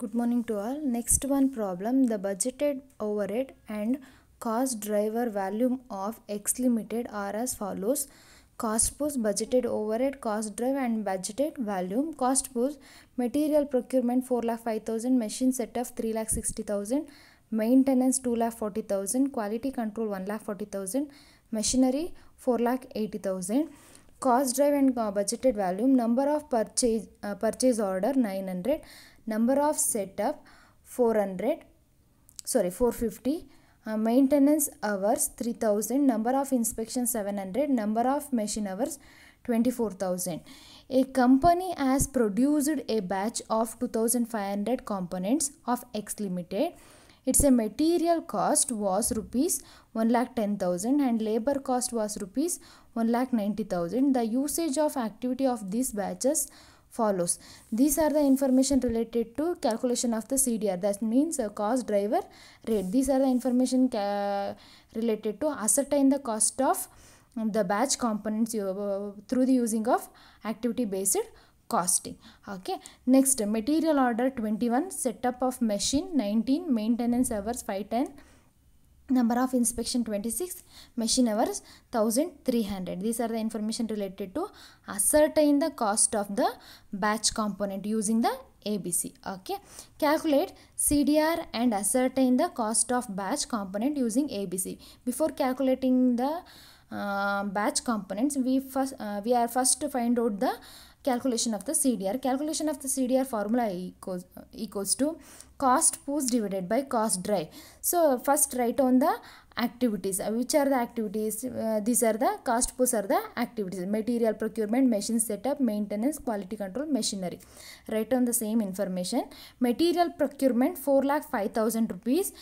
good morning to all next one problem the budgeted overhead and cost driver volume of x limited are as follows cost plus budgeted overhead cost drive and budgeted volume cost plus material procurement 4 lakh 5000 machine setup 3 lakh 60000 maintenance 2 lakh 40000 quality control 1 lakh 40000 machinery 4 lakh 80000 cost drive and uh, budgeted volume number of purchase uh, purchase order 900 number of setup 400 sorry 450 uh, maintenance hours 3000 number of inspection 700 number of machine hours 24000 a company has produced a batch of 2500 components of x limited its a material cost was rupees 110000 and labor cost was rupees 190000 the usage of activity of these batches follows. These are the information related to calculation of the CDR that means cost driver rate. These are the information related to ascertain the cost of the batch components uh, through the using of activity based costing okay next material order 21 setup of machine 19 maintenance hours 510 number of inspection 26 machine hours 1300 these are the information related to ascertain the cost of the batch component using the abc okay calculate cdr and ascertain the cost of batch component using abc before calculating the uh, batch components we first uh, we are first to find out the calculation of the CDR. Calculation of the CDR formula equals, equals to cost push divided by cost drive. So first write on the activities uh, which are the activities uh, these are the cost push are the activities material procurement machine setup maintenance quality control machinery write on the same information material procurement 4 lakh 5000 rupees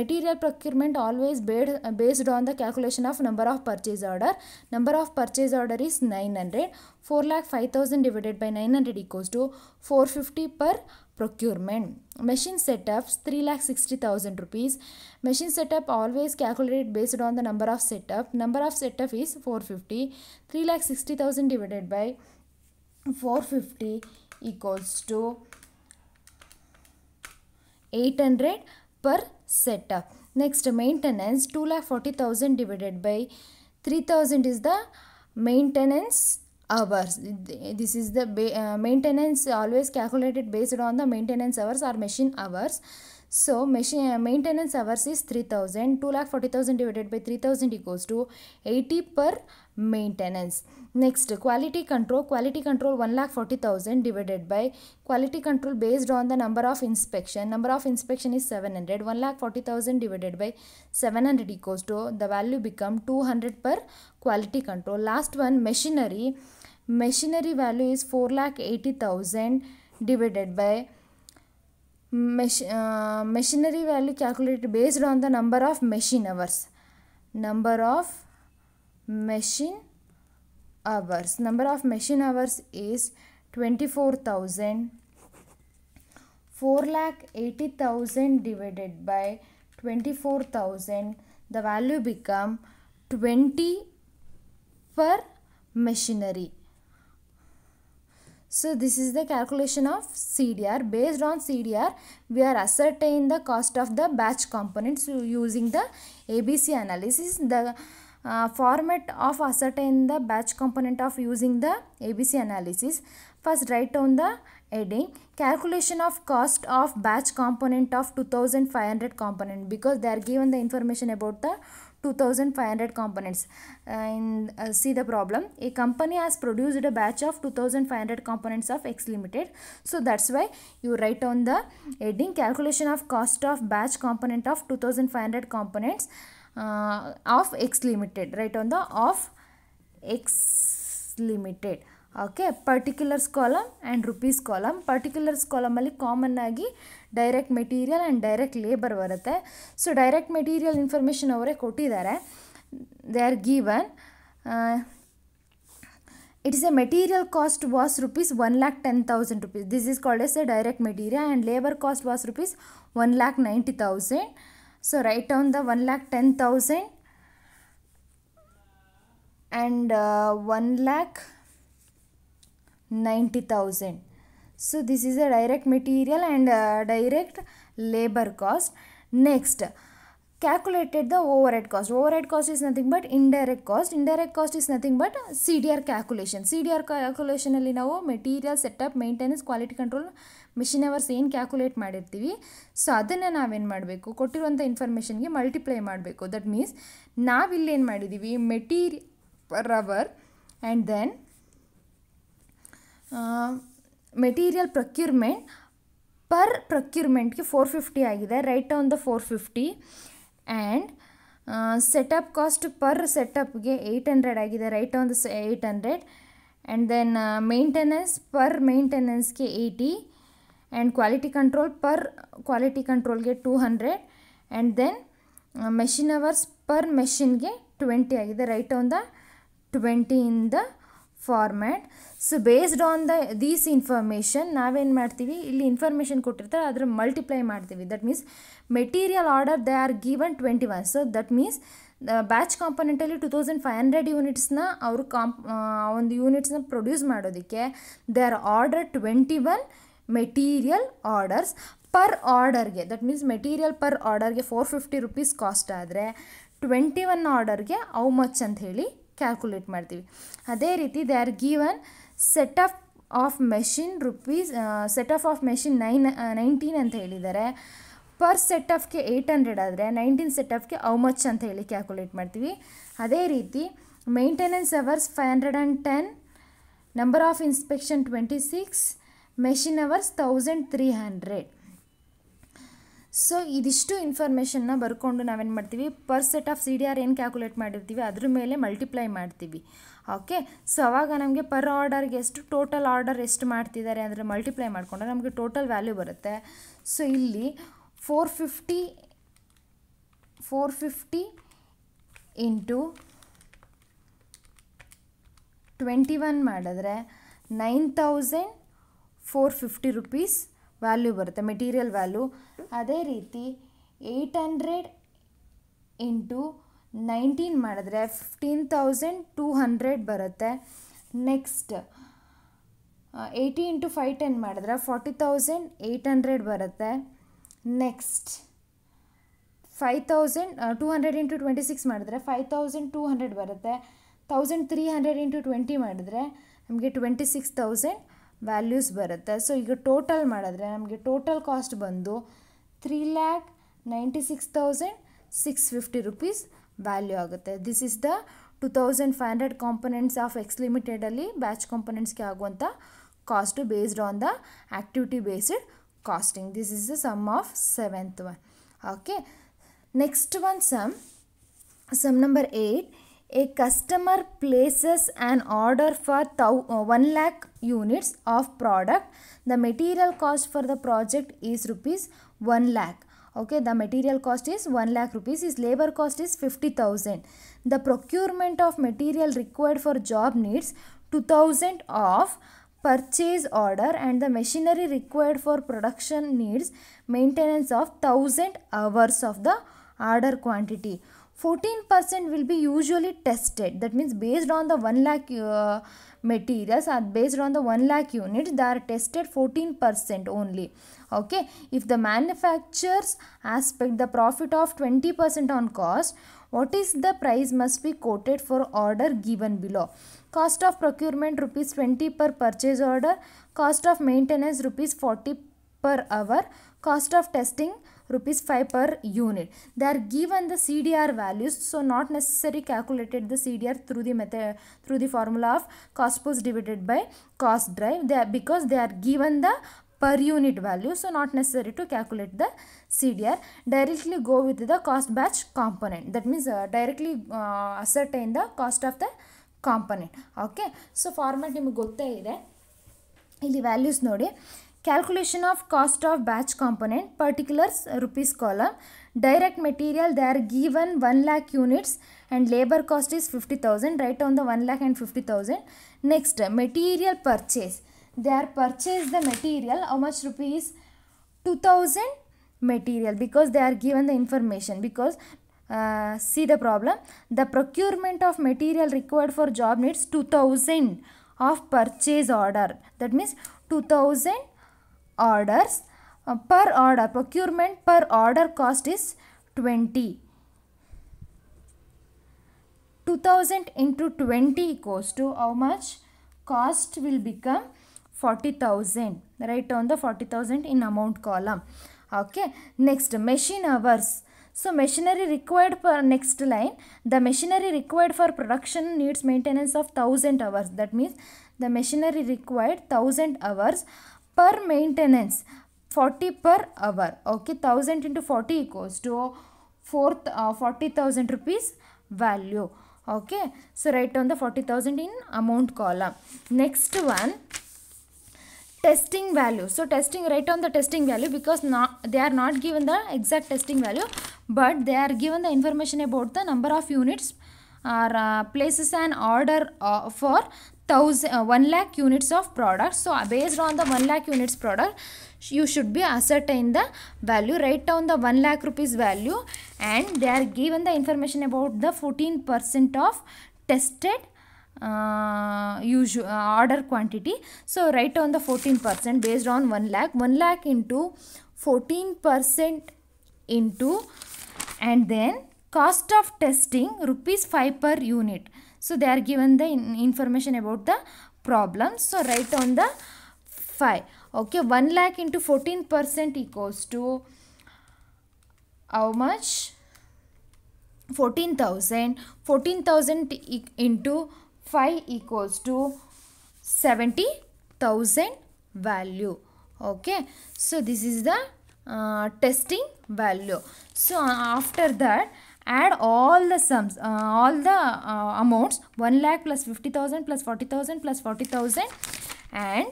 material procurement always based, uh, based on the calculation of number of purchase order number of purchase order is 900 4 lakh 5000 divided by 900 equals to 450 per procurement. Machine setups 3,60,000 rupees. Machine setup always calculated based on the number of setup. Number of setup is 450. 3,60,000 divided by 450 equals to 800 per setup. Next maintenance 2,40,000 divided by 3000 is the maintenance hours this is the uh, maintenance always calculated based on the maintenance hours or machine hours so machine uh, maintenance hours is 3000 240000 divided by 3000 equals to 80 per maintenance next quality control quality control 140000 divided by quality control based on the number of inspection number of inspection is 700 140000 divided by 700 equals to the value become 200 per quality control last one machinery machinery value is 4 lakh 80000 divided by mach uh, machinery value calculated based on the number of machine hours number of machine hours number of machine hours is 24000 4 lakh 80000 divided by 24000 the value become 20 per machinery so this is the calculation of CDR. Based on CDR, we are ascertain the cost of the batch components using the ABC analysis. The uh, format of ascertain the batch component of using the ABC analysis. First write down the heading. Calculation of cost of batch component of 2500 component because they are given the information about the 2500 components and uh, uh, see the problem a company has produced a batch of 2500 components of x limited so that's why you write on the heading calculation of cost of batch component of 2500 components uh, of x limited right on the of x limited okay particulars column and rupee column particulars column common direct material direct labour brought so direct material information को दे आर् given it is a material cost was rupee one lakh ten thousand rupee this is call a direct material and labour cost was rupee one lakh ninety thousand so right the one lakh ten thousand and one lakh 90,000 so this is a direct material and direct labor cost next calculated the overhead cost overhead cost is nothing but indirect cost indirect cost is nothing but cdr calculation cdr calculation ali nao material setup maintenance quality control machine hours seen calculate mahi rthi vi saadhan ya na wein maadweko kottir antha information ke multiply maadweko that means na villi maadwevi material per hour and then material procurement per ಪ್ರೊಕ್ಯೂರ್ಮೆಂಟ್ಗೆ four fifty ಆಗಿದೆ right on the four fifty and setup cost per ಸೆಟಪ್ಗೆ eight hundred ಆಗಿದೆ right on the eight hundred and then maintenance per ಮೇಂಟೆನೆನ್ಸ್ಗೆ eighty and quality control per quality ಕಂಟ್ರೋಲ್ಗೆ two hundred and then machine hours per ಮೆಷಿನ್ಗೆ twenty ಆಗಿದೆ right on the ಟ್ವೆಂಟಿಯಿಂದ format so based on the these information ನಾವೇನು ಮಾಡ್ತೀವಿ ಇಲ್ಲಿ information ಕೊಟ್ಟಿರ್ತಾರೆ ಅದ್ರ ಮಲ್ಟಿಪ್ಲೈ ಮಾಡ್ತೀವಿ that means material order they are given twenty one so that means batch ಕಾಂಪೊನೆಂಟಲ್ಲಿ ಟೂ ತೌಸಂಡ್ ಫೈವ್ ಹಂಡ್ರೆಡ್ ಯೂನಿಟ್ಸ್ನ ಅವರು ಕಾಂಪ್ ಒಂದು ಯೂನಿಟ್ಸ್ನ ಪ್ರೊಡ್ಯೂಸ್ ಮಾಡೋದಕ್ಕೆ they are order twenty one material orders per ಆರ್ಡರ್ಗೆ ದಟ್ ಮೀನ್ಸ್ ಮೆಟೀರಿಯಲ್ ಪರ್ ಆರ್ಡರ್ಗೆ ಫೋರ್ ಫಿಫ್ಟಿ ರುಪೀಸ್ ಕಾಸ್ಟ್ ಆದರೆ ಟ್ವೆಂಟಿ ಒನ್ ಆರ್ಡರ್ಗೆ ಅವು ಮಚ್ ಅಂತ ಹೇಳಿ ಕ್ಯಾಲ್ಕುಲೇಟ್ ಮಾಡ್ತೀವಿ ಅದೇ ರೀತಿ they are given set of of machine rupees set of of machine nine nineteen ಅಂತ ಹೇಳಿದ್ದಾರೆ ಪರ್ ಸೆಟ್ ಆಫ್ಗೆ ಏಯ್ಟ್ ಹಂಡ್ರೆಡ್ ಆದರೆ ನೈನ್ಟೀನ್ ಸೆಟ್ ಆಫ್ಗೆ ಔ ಮಚ್ ಅಂತ ಹೇಳಿ ಕ್ಯಾಲ್ಕುಲೇಟ್ ಮಾಡ್ತೀವಿ ಅದೇ ರೀತಿ maintenance hours five hundred and ten number of inspection twenty six machine hours thousand three hundred so ಇದಿಷ್ಟು ಇನ್ಫಾರ್ಮೇಷನ್ನ ಬರ್ಕೊಂಡು ನಾವೇನು ಮಾಡ್ತೀವಿ per set of C D R ಏನು ಕ್ಯಾಲ್ಕುಲೇಟ್ ಮಾಡಿರ್ತೀವಿ ಅದ್ರ ಮೇಲೆ ಮಲ್ಟಿಪ್ಲೈ ಮಾಡ್ತೀವಿ ಓಕೆ ಸೊ ಅವಾಗ ನಮಗೆ ಪರ್ ಆರ್ಡರ್ಗೆ ಎಷ್ಟು ಟೋಟಲ್ ಆರ್ಡರ್ ಎಷ್ಟು ಮಾಡ್ತಿದ್ದಾರೆ ಅಂದರೆ ಮಲ್ಟಿಪ್ಲೈ ಮಾಡಿಕೊಂಡ್ರೆ ನಮಗೆ ಟೋಟಲ್ ವ್ಯಾಲ್ಯೂ ಬರುತ್ತೆ ಸೊ ಇಲ್ಲಿ four fifty four fifty into twenty one ಮಾಡಿದ್ರೆ nine thousand four fifty rupees value ಬರುತ್ತೆ ಮೆಟೀರಿಯಲ್ ವ್ಯಾಲ್ಯೂ ಅದೇ ರೀತಿ ಏಯ್ಟ್ ಹಂಡ್ರೆಡ್ ಇಂಟು ನೈನ್ಟೀನ್ ಮಾಡಿದ್ರೆ ಫಿಫ್ಟೀನ್ ತೌಸಂಡ್ ಟೂ ಹಂಡ್ರೆಡ್ ಬರುತ್ತೆ next eighty into five ten ಮಾಡಿದ್ರೆ forty thousand eight hundred ಬರುತ್ತೆ next five thousand two hundred into twenty six ಮಾಡಿದ್ರೆ five thousand two hundred ಬರುತ್ತೆ thousand three hundred into twenty ಮಾಡಿದ್ರೆ ನಮಗೆ twenty six thousand values ಬರುತ್ತೆ so ಈಗ total ಮಾಡಿದ್ರೆ ನಮಗೆ ಟೋಟಲ್ ಕಾಸ್ಟ್ ಬಂದು three lakh ninety six thousand six fifty rupees value ಆಗುತ್ತೆ this is the two thousand five hundred components of X ಲಿಮಿಟೆಡಲ್ಲಿ batch ಕಾಂಪೊನೆಂಟ್ಸ್ಗೆ ಆಗುವಂಥ cost based on the activity based costing this is the sum of seventh one okay next one sum sum number eight a customer places an order for uh, 1 lakh units of product the material cost for the project is rupees 1 lakh okay the material cost is 1 lakh rupees his labor cost is 50000 the procurement of material required for job needs 2000 of purchase order and the machinery required for production needs maintenance of 1000 hours of the order quantity 14% will be usually tested that means based on the 1 lakh uh, materials are based on the 1 lakh units they are tested 14% only okay if the manufacturers aspect the profit of 20% on cost what is the price must be quoted for order given below cost of procurement rupees 20 per purchase order cost of maintenance rupees 40 per hour cost of testing rupees 5 per unit. They are given the CDR values, so not necessary calculated the CDR through the method through the formula of cost post divided by cost drive. They are, because they are given the per unit value so not necessary to calculate the CDR directly go with the cost batch component that means uh, directly uh, ascertain the cost of the component okay so format ನಿಮಗೆ ಗೊತ್ತೇ ide ili values nodi Calculation of cost of batch component, particulars rupees column. Direct material they are given 1 lakh units and labor cost is 50,000. Write on the 1 lakh and 50,000. Next, material purchase. They are purchased the material. How much rupees? 2000 material because they are given the information because uh, see the problem. The procurement of material required for job needs 2000 of purchase order. That means 2000 orders uh, per order procurement per order cost is 20 2000 into 20 equals to how much cost will become 40000 write on the 40000 in amount column okay next machine hours so machinery required per next line the machinery required for production needs maintenance of 1000 hours that means the machinery required 1000 hours per maintenance 40 per hour okay 1000 into 40 equals to fourth uh, 40000 rupees value okay so write down the 40000 in amount column next one testing value so testing write down the testing value because not they are not given the exact testing value but they are given the information about the number of units or uh, places and order uh, for thousand, uh, 1 lakh units of product. So uh, based on the 1 lakh units product, you should be ascertain the value. Write down the 1 lakh rupees value and they are given the information about the 14% of tested uh, usual uh, order quantity. So write down the 14% based on 1 lakh. 1 lakh into 14% into and then cost of testing rupees 5 per unit. So they are given the information about the problems. So write on the 5. Okay, 1 lakh into 14% equals to how much? 14,000. 14,000 into 5 equals to 70,000 value. Okay, so this is the uh, testing value. So after that, add all the sums, uh, all the uh, amounts 1 lakh plus 50,000 plus 40,000 plus 40,000 and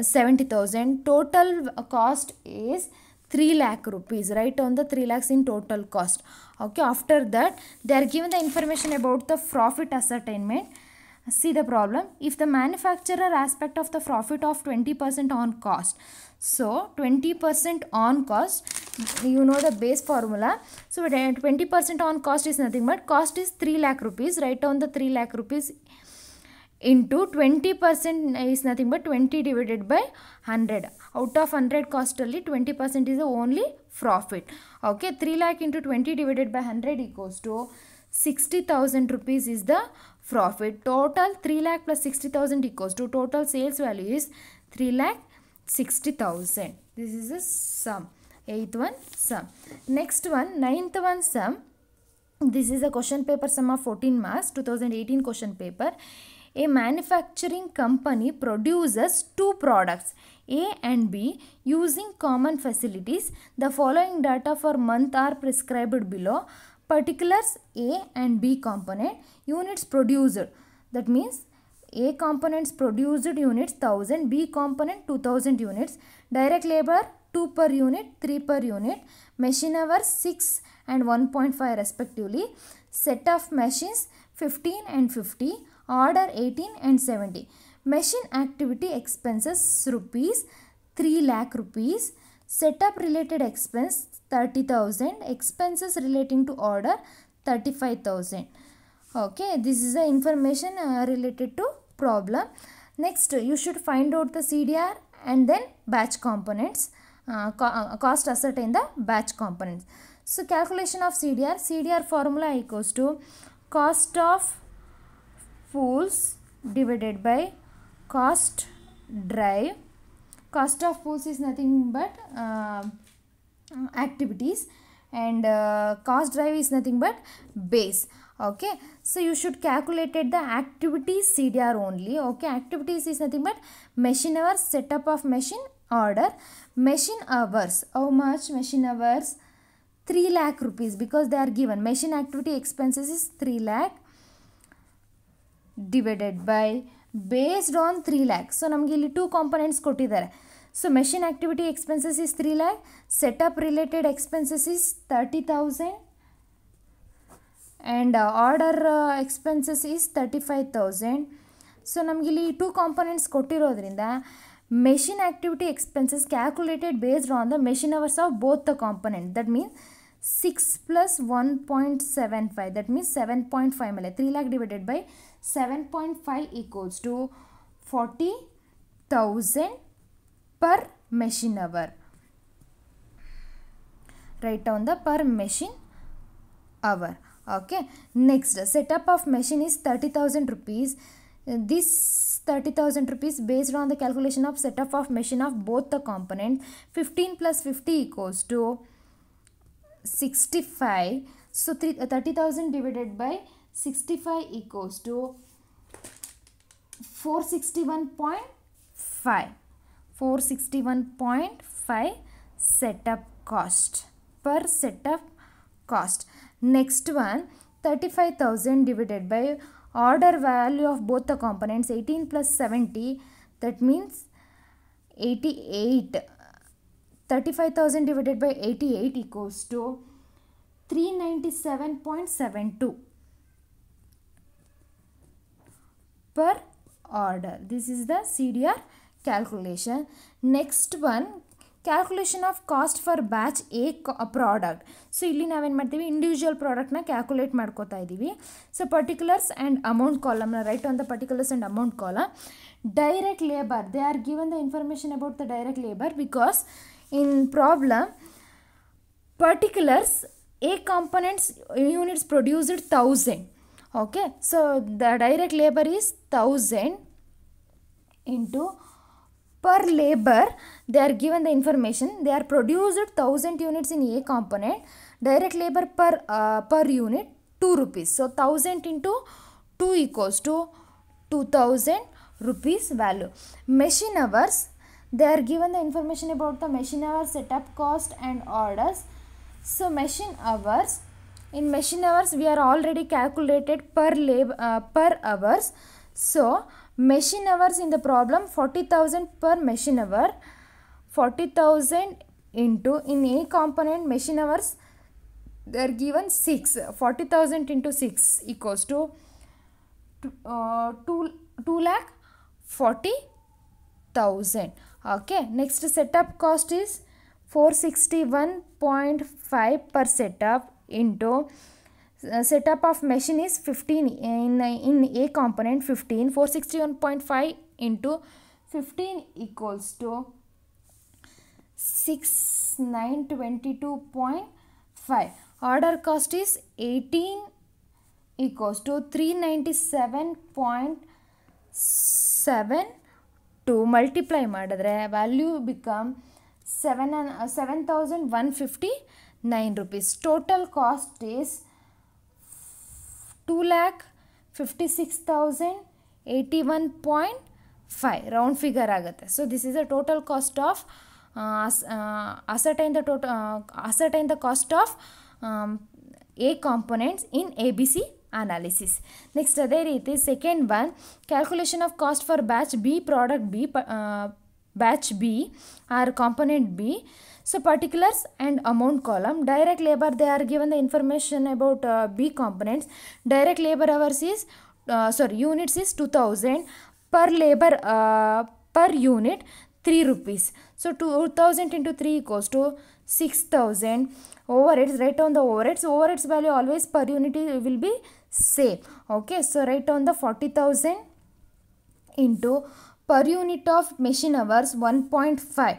70,000. Total cost is 3 lakh rupees right on the 3 lakhs in total cost okay after that they are given the information about the profit ascertainment see the problem if the manufacturer aspect of the profit of 20% on cost so 20% on cost, you know the base formula. So 20% on cost is nothing but cost is 3 lakh rupees. Write down the 3 lakh rupees into 20% is nothing but 20 divided by 100. Out of 100 cost only 20% is the only profit. Okay 3 lakh into 20 divided by 100 equals to 60,000 rupees is the profit. Total 3 lakh plus 60,000 equals to total sales value is 3 lakh 60,000. This is a sum. Eighth one sum. Next one, ninth one sum. This is a question paper sum of 14 marks, 2018 question paper. A manufacturing company produces two products A and B using common facilities. The following data for month are prescribed below. Particulars A and B component, units produced. That means a components produced units 1000, B component 2000 units, direct labor 2 per unit, 3 per unit, machine hours 6 and 1.5 respectively, set of machines 15 and 50, order 18 and 70. Machine activity expenses rupees 3 lakh rupees, setup related expense 30,000, expenses relating to order 35,000. Okay, this is the information uh, related to problem. Next, you should find out the CDR and then batch components, uh, co uh, cost ascertain the batch components. So, calculation of CDR, CDR formula equals to cost of pools divided by cost drive. Cost of pools is nothing but uh, activities and uh, cost drive is nothing but base okay so you should calculated the activity cdr only okay activities is nothing but machine hours setup of machine order machine hours how much machine hours 3 lakh rupees because they are given machine activity expenses is 3 lakh divided by based on 3 lakh so namgili two components components ಕೊಟ್ಟಿದ್ದಾರೆ so machine activity expenses is 3 lakh setup related expenses is 30000 and uh, order uh, expenses is 35000 so namgili two components kottirodrinda machine activity expenses calculated based on the machine hours of both the component that means 6 plus 1.75 that means 7.5 3 lakh divided by 7.5 equals to 40000 per machine hour write down the per machine hour okay next setup of machine is 30000 rupees this 30000 rupees based on the calculation of setup of machine of both the component 15 plus 50 equals to 65 so uh, 30000 divided by 65 equals to 461.5 461.5 setup cost per setup cost Next one 35,000 divided by order value of both the components 18 plus 70 that means 88. 35,000 divided by 88 equals to 397.72 per order. This is the CDR calculation. Next one calculation of cost for batch a product so ಇಲ್ಲಿ ನಾವೇನು ಮಾಡ್ತೀವಿ individual ಪ್ರಾಡಕ್ಟ್ನ calculate ಮಾಡ್ಕೋತಾ ಇದ್ದೀವಿ so particulars and amount ಕಾಲಮ್ನ right on the particulars and amount column direct labour they are given the information about the direct labour because in problem particulars a components units produced thousand okay so the direct labour is thousand into per labor they are given the information they are produced 1000 units in a component direct labor per uh, per unit 2 rupees so 1000 into 2 equals to 2000 rupees value machine hours they are given the information about the machine hours setup cost and orders so machine hours in machine hours we are already calculated per labor uh, per hours so machine hours in the problem 40000 per machine hour 40000 into in a component machine hours they are given 6 40000 into 6 equals to uh, 2 2 lakh 40000 okay next setup cost is 461.5 per setup into Uh, setup of machine is 15 in in a component 15 461.5 into 15 equals to 6922.5 order cost is 18 equals to 397.7 to multiply ಮಾಡಿದ್ರೆ value become seven seven uh, thousand rupees total cost is 2 lakh 56,081.5 round figure agate. So this is the total cost of uh, uh ascertain the total uh, ascertain the cost of um, A components in ABC analysis. Next other it is second one calculation of cost for batch B product B uh, batch B or component B. So particulars and amount column, direct labor they are given the information about uh, B components. Direct labor hours is, uh, sorry, units is 2000 per labor, uh, per unit 3 rupees. So 2000 into 3 equals to 6000 overheads write on the overheads overheads value always per unit will be same okay so write on the 40000 into per unit of machine hours 1.5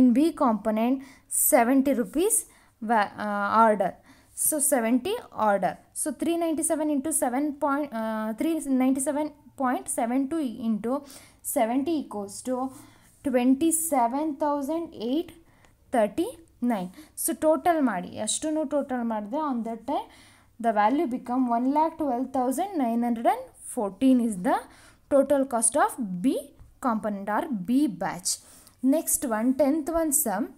in B component 70 rupees uh, order. So 70 order. So 397 into 7 point, uh, two into seventy equals to twenty seven thousand eight thirty 27,839. So total ಮಾಡಿ ಎಷ್ಟು total ಮಾಡಿದೆ on that time the value become 1,12,914 is the total cost of B component or B batch. Next one, tenth one sum.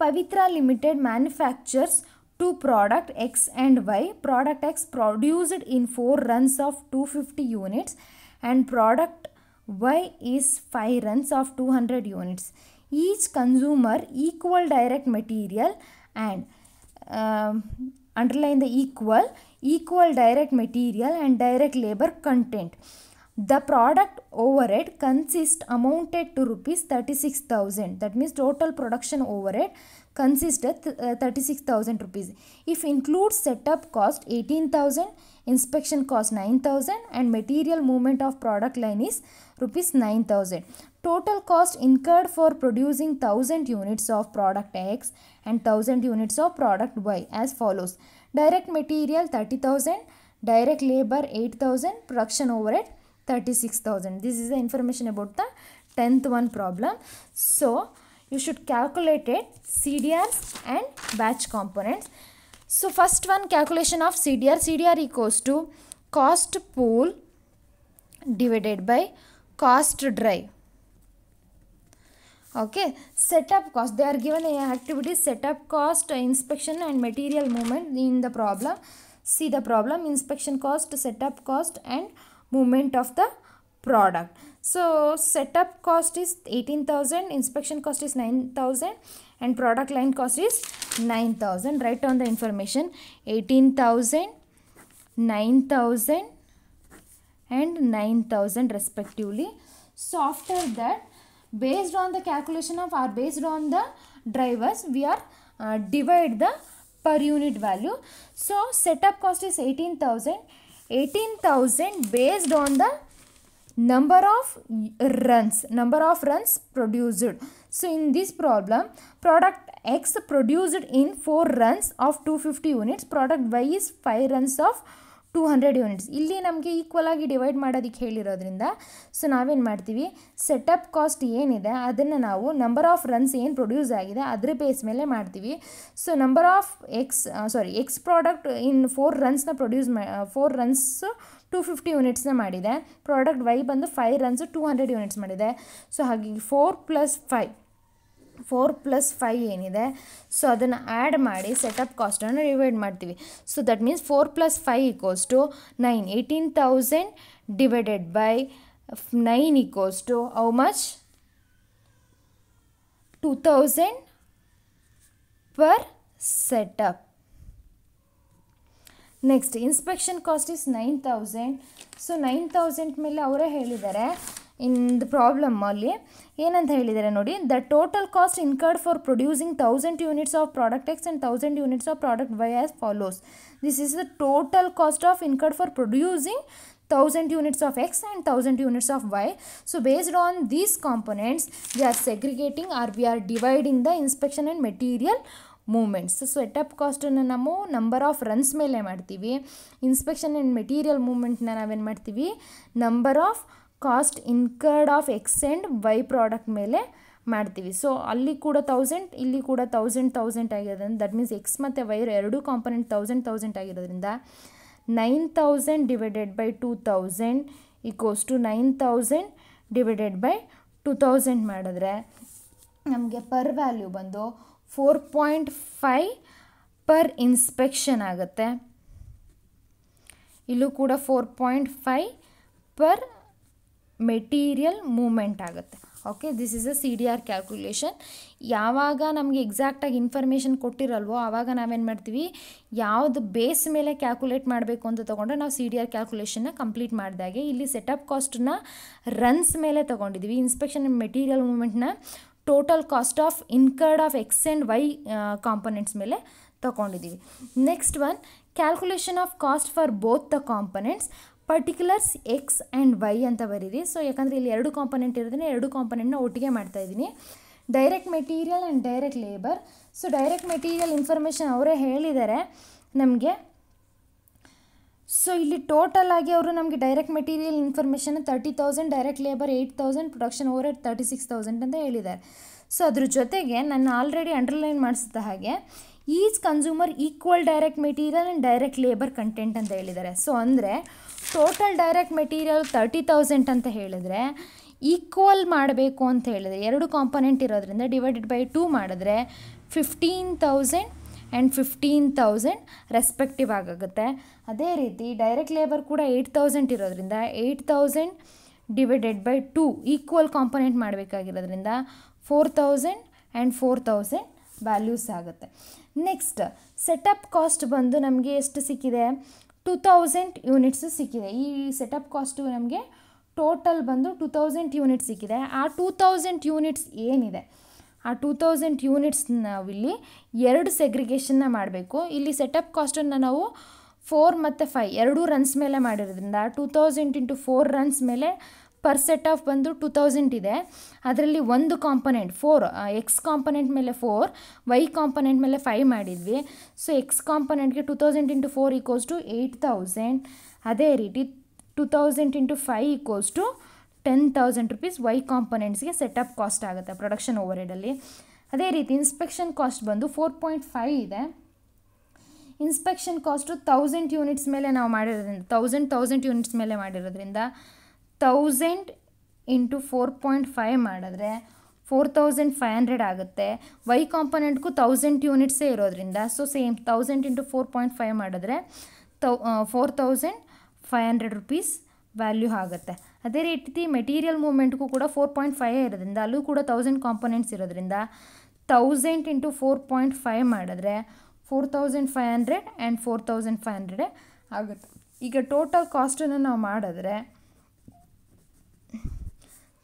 Pavitra Limited manufactures two product X and Y. Product X produced in 4 runs of 250 units and product Y is 5 runs of 200 units. Each consumer equal direct material and um, underline the equal, equal direct material and direct labor content. The product overhead consists amounted to rupees 36,000. That means total production overhead consisted uh, 36,000 rupees. If includes setup cost 18,000, inspection cost 9,000 and material movement of product line is rupees 9,000. Total cost incurred for producing 1000 units of product X and 1000 units of product Y as follows. Direct material 30,000, direct labor 8,000, production overhead 36000 this is the information about the 10th one problem so you should calculate it cdrs and batch components so first one calculation of cdr cdr equals to cost pool divided by cost drive okay setup cost they are given activities setup cost inspection and material movement in the problem see the problem inspection cost setup cost and movement of the product. So setup cost is 18,000, inspection cost is 9,000 and product line cost is 9,000. Write down the information 18,000, 9,000 and 9,000 respectively. So after that based on the calculation of or based on the drivers we are uh, divide the per unit value. So setup cost is 18,000 18,000 based on the number of runs number of runs produced so in this problem product x produced in 4 runs of 250 units product y is 5 runs of two hundred units ಇಲ್ಲಿ ನಮಗೆ equal ಆಗಿ divide ಮಾಡೋದಕ್ಕೆ ಹೇಳಿರೋದ್ರಿಂದ so ನಾವೇನು ಮಾಡ್ತೀವಿ setup cost ಏನಿದೆ ಅದನ್ನು ನಾವು number of runs ಏನು ಪ್ರೊಡ್ಯೂಸ್ ಆಗಿದೆ ಅದ್ರ ಬೇಸ್ ಮೇಲೆ ಮಾಡ್ತೀವಿ so number of X sorry X product in four ರನ್ಸ್ನ ಪ್ರೊಡ್ಯೂಸ್ ಮಾ ಫೋರ್ ರನ್ಸು ಟೂ ಫಿಫ್ಟಿ ಯೂನಿಟ್ಸ್ನ ಮಾಡಿದೆ ಪ್ರಾಡಕ್ಟ್ ವೈ ಬಂದು five runs two hundred units ಮಾಡಿದೆ ಸೊ ಹಾಗಾಗಿ four plus five four plus five ಏನಿದೆ ಸೊ ಅದನ್ನು ಆ್ಯಡ್ ಮಾಡಿ ಸೆಟಪ್ ಕಾಸ್ಟನ್ನು ಡಿವೈಡ್ ಮಾಡ್ತೀವಿ so that means four plus five equals to nine eighteen thousand divided by nine equals to how much two thousand per setup next inspection cost is nine thousand so nine thousand ಮೇಲೆ ಅವರೇ ಹೇಳಿದ್ದಾರೆ in the ಅಲ್ಲಿ ಏನಂತ ಹೇಳಿದ್ದಾರೆ ನೋಡಿ the total cost incurred for producing thousand units of product X and thousand units of product Y as follows this is the total cost of incurred for producing thousand units of X and thousand units of Y so based on these components V are segregating or we are dividing the inspection and material movements setup ಕಾಸ್ಟನ್ನು ನಾವು number of runs ಮೇಲೆ ಮಾಡ್ತೀವಿ inspection and material ಮೂಮೆಂಟ್ನ ನಾವೇನು ಮಾಡ್ತೀವಿ number of cost incurred of X and Y product ಮೇಲೆ ಮಾಡ್ತೀವಿ so ಅಲ್ಲಿ ಕೂಡ ತೌಸಂಡ್ ಇಲ್ಲಿ ಕೂಡ ತೌಸಂಡ್ ತೌಸಂಡ್ ಆಗಿರೋದ್ರಿಂದ ದಟ್ ಮೀನ್ಸ್ ಎಕ್ಸ್ ಮತ್ತು ವೈ ಎರಡೂ ಕಾಂಪೊನೆಂಟ್ ತೌಸಂಡ್ ತೌಸಂಡ್ ಆಗಿರೋದ್ರಿಂದ nine thousand divided by two thousand equals to nine thousand divided by two thousand ಮಾಡಿದ್ರೆ ನಮಗೆ ಪರ್ ವ್ಯಾಲ್ಯೂ ಬಂದು four point five per inspection ಆಗುತ್ತೆ ಇಲ್ಲೂ ಕೂಡ four point five per material movement okay ಓಕೆ this is a C D R calculation ಯಾವಾಗ ನಮಗೆ ಎಕ್ಸಾಕ್ಟಾಗಿ information ಕೊಟ್ಟಿರಲ್ವೋ ಆವಾಗ ನಾವೇನು ಮಾಡ್ತೀವಿ ಯಾವುದು ಬೇಸ್ ಮೇಲೆ ಕ್ಯಾಲ್ಕುಲೇಟ್ ಮಾಡಬೇಕು ಅಂತ ತೊಗೊಂಡ್ರೆ ನಾವು ಸಿ ಡಿ ಆರ್ ಕ್ಯಾಲ್ಕುಲೇಷನ್ನ ಕಂಪ್ಲೀಟ್ ಮಾಡಿದಾಗೆ ಇಲ್ಲಿ ಸೆಟಪ್ ಕಾಸ್ಟನ್ನ ರನ್ಸ್ ಮೇಲೆ ತೊಗೊಂಡಿದ್ದೀವಿ ಇನ್ಸ್ಪೆಕ್ಷನ್ ಮೆಟೀರಿಯಲ್ ಮೂಮೆಂಟ್ನ total cost of incurred of X and Y components ಮೇಲೆ ತೊಗೊಂಡಿದ್ದೀವಿ next one calculation of cost for both the components particulars X and Y ಅಂತ ಬರೀರಿ ಸೊ ಯಾಕಂದರೆ ಇಲ್ಲಿ ಎರಡು ಕಾಂಪೊನೆಂಟ್ ಇರೋದನ್ನ ಎರಡು ಕಾಂಪೊನೆಂಟ್ನ ಒಟ್ಟಿಗೆ ಮಾಡ್ತಾ ಇದ್ದೀನಿ direct material and direct labour so direct material information ಅವರೇ ಹೇಳಿದ್ದಾರೆ ನಮಗೆ ಸೊ ಇಲ್ಲಿ ಟೋಟಲ್ ಆಗಿ ಅವರು ನಮಗೆ direct material information thirty thousand direct labour eight thousand production overhead thirty six thousand ಅಂತ ಹೇಳಿದ್ದಾರೆ ಸೊ ಅದ್ರ ಜೊತೆಗೆ ನಾನು ಆಲ್ರೆಡಿ ಅಂಡರ್ಲೈನ್ ಮಾಡಿಸಿದ ಹಾಗೆ each consumer equal direct material and direct labour content ಅಂತ ಹೇಳಿದ್ದಾರೆ ಸೊ ಅಂದರೆ total direct material thirty thousand ಅಂತ ಹೇಳಿದರೆ ಈಕ್ವಲ್ ಮಾಡಬೇಕು ಅಂತ ಹೇಳಿದರೆ ಎರಡು ಕಾಂಪೊನೆಂಟ್ ಇರೋದ್ರಿಂದ ಡಿವೈಡೆಡ್ ಬೈ ಟೂ ಮಾಡಿದ್ರೆ fifteen thousand and fifteen thousand respective ಆಗುತ್ತೆ ಅದೇ ರೀತಿ ಡೈರೆಕ್ಟ್ ಲೇಬರ್ ಕೂಡ ಏಯ್ಟ್ ತೌಸಂಡ್ ಇರೋದ್ರಿಂದ eight thousand divided by two equal component ಮಾಡಬೇಕಾಗಿರೋದ್ರಿಂದ four thousand and four thousand values ಆಗುತ್ತೆ ನೆಕ್ಸ್ಟ್ ಸೆಟಪ್ ಕಾಸ್ಟ್ ಬಂದು ನಮಗೆ ಎಷ್ಟು ಸಿಕ್ಕಿದೆ ಟೂ ತೌಸಂಡ್ ಯೂನಿಟ್ಸು ಸಿಕ್ಕಿದೆ ಈ ಸೆಟಪ್ ಕಾಸ್ಟು ನಮಗೆ ಟೋಟಲ್ ಬಂದು ಟೂ ತೌಸಂಡ್ ಯೂನಿಟ್ಸ್ ಸಿಕ್ಕಿದೆ ಆ ಟೂ ತೌಸಂಡ್ ಯೂನಿಟ್ಸ್ ಏನಿದೆ ಆ ಟೂ ತೌಸಂಡ್ ಯೂನಿಟ್ಸ್ ನಾವಿಲ್ಲಿ ಎರಡು ಸೆಗ್ರಿಗೇಷನ್ನ ಮಾಡಬೇಕು ಇಲ್ಲಿ ಸೆಟಪ್ ಕಾಸ್ಟನ್ನು ನಾವು ಫೋರ್ ಮತ್ತು ಫೈವ್ ಎರಡೂ ರನ್ಸ್ ಮೇಲೆ ಮಾಡಿರೋದ್ರಿಂದ two thousand into four runs ಮೇಲೆ ಪರ್ ಸೆಟ್ ಆಫ್ ಬಂದು ಟು ತೌಸಂಡ್ ಇದೆ ಅದರಲ್ಲಿ ಒಂದು ಕಾಂಪೊನೆಂಟ್ ಫೋರ್ ಎಕ್ಸ್ ಕಾಂಪೊನೆಂಟ್ ಮೇಲೆ ಫೋರ್ ವೈ ಕಾಂಪೊನೆಂಟ್ ಮೇಲೆ ಫೈವ್ ಮಾಡಿದ್ವಿ ಸೊ ಎಕ್ಸ್ ಕಾಂಪೊನೆಂಟ್ಗೆ two thousand into four equals to eight thousand ಅದೇ ರೀತಿ two thousand into five equals to ten thousand rupees Y set setup cost ಆಗುತ್ತೆ production ಓವರ್ ಹೆಡಲ್ಲಿ ಅದೇ ರೀತಿ ಇನ್ಸ್ಪೆಕ್ಷನ್ ಕಾಸ್ಟ್ ಬಂದು ಫೋರ್ ಪಾಯಿಂಟ್ ಫೈವ್ ಇದೆ ಇನ್ಸ್ಪೆಕ್ಷನ್ ಕಾಸ್ಟು ತೌಸಂಡ್ ಯೂನಿಟ್ಸ್ ಮೇಲೆ ನಾವು ಮಾಡಿರೋದ್ರಿಂದ ತೌಸಂಡ್ ತೌಸಂಡ್ ಯೂನಿಟ್ಸ್ ಮೇಲೆ ಮಾಡಿರೋದ್ರಿಂದ thousand into four point five ಮಾಡಿದ್ರೆ ಫೋರ್ ತೌಸಂಡ್ ಫೈವ್ ಹಂಡ್ರೆಡ್ ಆಗುತ್ತೆ ವೈ ಕಾಂಪೊನೆಂಟ್ಗೂ ತೌಸಂಡ್ ಯೂನಿಟ್ಸೇ ಇರೋದ್ರಿಂದ so same thousand into four point five ಮಾಡಿದ್ರೆ ತೌ four thousand five hundred rupees value ಆಗುತ್ತೆ ಅದೇ ರೀತಿ ಮೆಟೀರಿಯಲ್ ಮೂಮೆಂಟ್ಗೂ ಕೂಡ ಫೋರ್ ಪಾಯಿಂಟ್ ಫೈವ್ ಇರೋದ್ರಿಂದ ಅಲ್ಲೂ ಕೂಡ ತೌಸಂಡ್ ಕಾಂಪೊನೆಂಟ್ಸ್ ಇರೋದ್ರಿಂದ thousand into four point five ಮಾಡಿದ್ರೆ four thousand five hundred and four thousand five ಹಂಡ್ರೆಡೇ ಆಗುತ್ತೆ ಈಗ ಟೋಟಲ್ ಕಾಸ್ಟನ್ನು ನಾವು ಮಾಡಿದ್ರೆ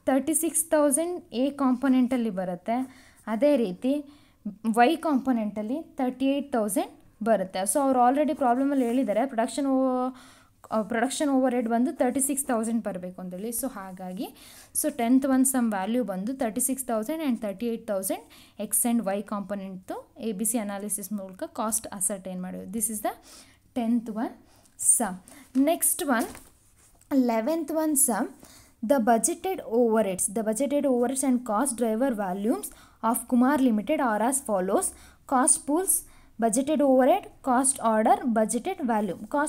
ತರ್ಟಿ ಸಿಕ್ಸ್ ತೌಸಂಡ್ ಎ ಕಾಂಪೊನೆಂಟಲ್ಲಿ ಬರುತ್ತೆ ಅದೇ ರೀತಿ ವೈ ಕಾಂಪೊನೆಂಟಲ್ಲಿ ತರ್ಟಿ ಏಯ್ಟ್ ತೌಸಂಡ್ ಬರುತ್ತೆ ಸೊ ಅವ್ರು ಆಲ್ರೆಡಿ ಪ್ರಾಬ್ಲಮಲ್ಲಿ ಹೇಳಿದ್ದಾರೆ ಪ್ರೊಡಕ್ಷನ್ ಪ್ರೊಡಕ್ಷನ್ ಓವರ್ ಹೆಡ್ ಬಂದು ತರ್ಟಿ ಸಿಕ್ಸ್ ತೌಸಂಡ್ ಬರಬೇಕು ಅಂತೇಳಿ ಸೊ ಹಾಗಾಗಿ so tenth one sum value ಬಂದು thirty six thousand and thirty eight thousand X and Y component A B C analysis ಮೂಲಕ ಕಾಸ್ಟ್ ಅಸರ್ಟೈನ್ ಮಾಡೋದು this is the tenth one sum next one eleventh one sum the budgeted overheads. The budgeted overheads and cost driver volumes of Kumar Limited are as follows. Cost pools, budgeted overhead, cost order, budgeted volume. Cost